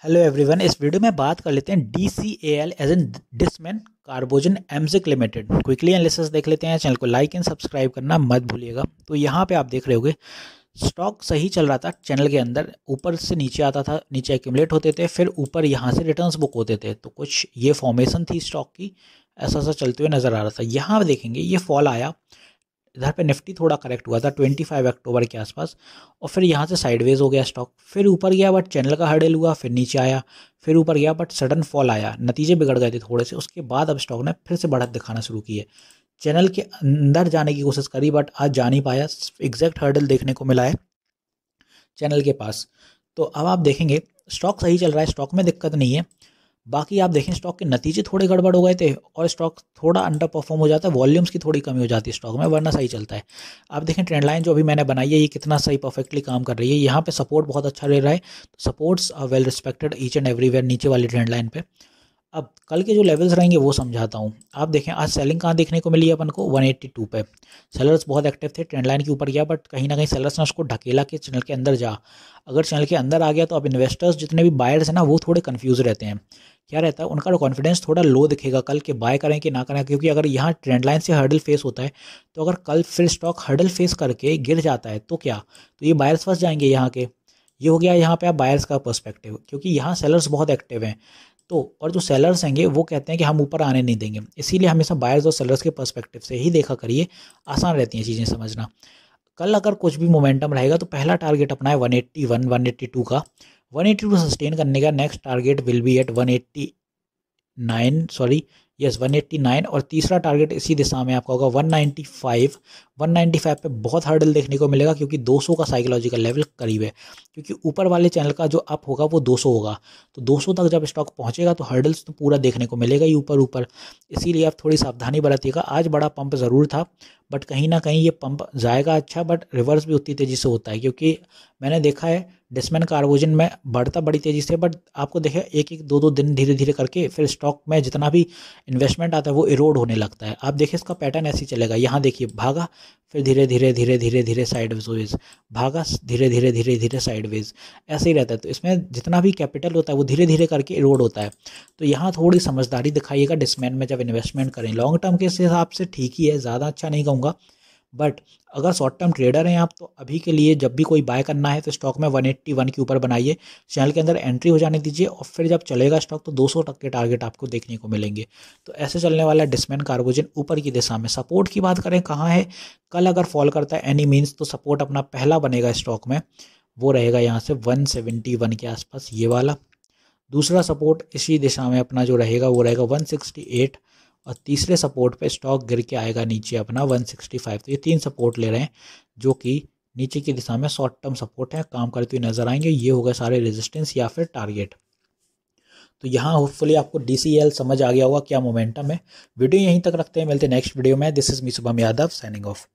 hello everyone इस video में बात कर लेते हैं डी सी ए एल एज एन Dishman Carbogen Amcis limited quickly analysis देख लेते हैं चैनल को लाइक एंड सब्सक्राइब करना मत भूलिएगा तो यहाँ पे आप देख रहे होगे स्टॉक सही चल रहा था चैनल के अंदर ऊपर से नीचे आता था नीचे एक्यूमलेट होते थे फिर ऊपर यहाँ से रिटर्न्स बुक होते थे तो कुछ ये फॉर्मेशन थी स्टॉक की ऐसा ऐसा चलते हुए नज़र आ रहा था यहाँ देखेंगे ये फॉल आया इधर पे निफ्टी थोड़ा करेक्ट हुआ था 25 अक्टूबर के आसपास और फिर यहाँ से साइडवेज हो गया स्टॉक फिर ऊपर गया बट चैनल का हर्डल हुआ फिर नीचे आया फिर ऊपर गया बट सडन फॉल आया नतीजे बिगड़ गए थे थोड़े से उसके बाद अब स्टॉक ने फिर से बढ़त दिखाना शुरू की है चैनल के अंदर जाने की कोशिश करी बट आज जा नहीं पाया एग्जैक्ट हर्डल देखने को मिला है चैनल के पास तो अब आप देखेंगे स्टॉक सही चल रहा है स्टॉक में दिक्कत नहीं है बाकी आप देखें स्टॉक के नतीजे थोड़े गड़बड़ हो गए थे और स्टॉक थोड़ा अंडर परफॉर्म हो जाता है वॉल्यूम्स की थोड़ी कमी हो जाती है स्टॉक में वरना सही चलता है आप देखें ट्रेंड लाइन जो अभी मैंने बनाई है ये कितना सही परफेक्टली काम कर रही है यहाँ पे सपोर्ट बहुत अच्छा ले रहा है supports are well respected each and everywhere नीचे वाली ट्रेंड लाइन पर अब कल के जो लेवल्स रहेंगे वो समझाता हूँ आप देखें आज सेलिंग कहाँ देखने को मिली अपन को 182 पे सेलर्स बहुत एक्टिव थे ट्रेंड लाइन के ऊपर गया बट कहीं ना कहीं सेलर्स ने उसको ढकेला के चैनल के अंदर जा अगर चैनल के अंदर आ गया तो अब इन्वेस्टर्स जितने भी बायर्स हैं ना वो थोड़े कन्फ्यूज़ रहते हैं क्या रहता है उनका कॉन्फिडेंस तो थोड़ा लो दिखेगा कल के बाय करें कि ना करें क्योंकि अगर यहाँ ट्रेंड लाइन से हर्डल फेस होता है तो अगर कल फिर स्टॉक हर्डल फेस करके गिर जाता है तो क्या तो ये बायर्स फंस जाएंगे यहाँ के ये हो गया यहाँ पे आप बायर्स का पर्सपेक्टिव क्योंकि यहाँ सेलर्स बहुत एक्टिव हैं तो और जो सेलर्स होंगे वो कहते हैं कि हम ऊपर आने नहीं देंगे इसीलिए हमेशा बायर्स और सेलर्स के पर्सपेक्टिव से ही देखा करिए आसान रहती हैं चीज़ें समझना कल अगर कुछ भी मोमेंटम रहेगा तो पहला टारगेट अपना है 181 182 का वन एटी टू सस्टेन करने का next target will be at one eighty nine sorry yes one eighty nine और तीसरा टारगेट इसी दिशा में आपका होगा one one ninety five ninety five पर बहुत हर्डल देखने को मिलेगा क्योंकि दो सौ का साइकोलॉजिकल लेवल करीब है क्योंकि ऊपर वाले चैनल का जो अप होगा वो दो सौ होगा तो दो सौ तक जब स्टॉक पहुँचेगा तो हर्डल्स तो पूरा देखने को मिलेगा ही ऊपर ऊपर इसीलिए आप थोड़ी सावधानी बरतिएगा आज बड़ा पंप ज़रूर था बट कहीं ना कहीं ये पंप जाएगा अच्छा बट रिवर्स भी उतनी तेज़ी से होता है क्योंकि मैंने देखा है डिसमैन का आरवोजन में बढ़ता बड़ी तेज़ी से बट आपको देखे एक एक दो दो दिन धीरे धीरे करके फिर स्टॉक में जितना भी इन्वेस्टमेंट आता है वो इरोड होने लगता है आप देखिए इसका पैटर्न ऐसे चलेगा यहाँ देखिए भागा फिर धीरे धीरे धीरे धीरे धीरे साइडवेज भागा धीरे धीरे धीरे धीरे साइडवेज ऐसे ही रहता है तो इसमें जितना भी कैपिटल होता है वो धीरे धीरे करके इरोड होता है तो यहाँ थोड़ी समझदारी दिखाइएगा डिसमैन में जब इन्वेस्टमेंट करें लॉन्ग टर्म के हिसाब से ठीक ही है ज़्यादा अच्छा नहीं कहूँगा बट अगर शॉर्ट टर्म ट्रेडर हैं आप तो अभी के लिए जब भी कोई बाय करना है तो स्टॉक में 181 के ऊपर बनाइए चैनल के अंदर एंट्री हो जाने दीजिए और फिर जब चलेगा स्टॉक तो 200 तक के टारगेट आपको देखने को मिलेंगे तो ऐसे चलने वाला डिस्मैन कार्गोजिन ऊपर की दिशा में सपोर्ट की बात करें कहाँ है कल अगर फॉल करता है एनी मीन्स तो सपोर्ट अपना पहला बनेगा स्टॉक में वो रहेगा यहाँ से वन के आसपास ये वाला दूसरा सपोर्ट इसी दिशा में अपना जो रहेगा वो रहेगा एट और तीसरे सपोर्ट पे स्टॉक गिर के आएगा नीचे अपना 165 तो ये तीन सपोर्ट ले रहे हैं जो कि नीचे की दिशा में शॉर्ट टर्म सपोर्ट है काम करते हुए नजर आएंगे ये होगा सारे रेजिस्टेंस या फिर टारगेट तो यहाँ होपफुली आपको डी समझ आ गया होगा क्या मोमेंटम है वीडियो यहीं तक रखते हैं मिलते हैं नेक्स्ट वीडियो में this is me Shubham Yadav signing of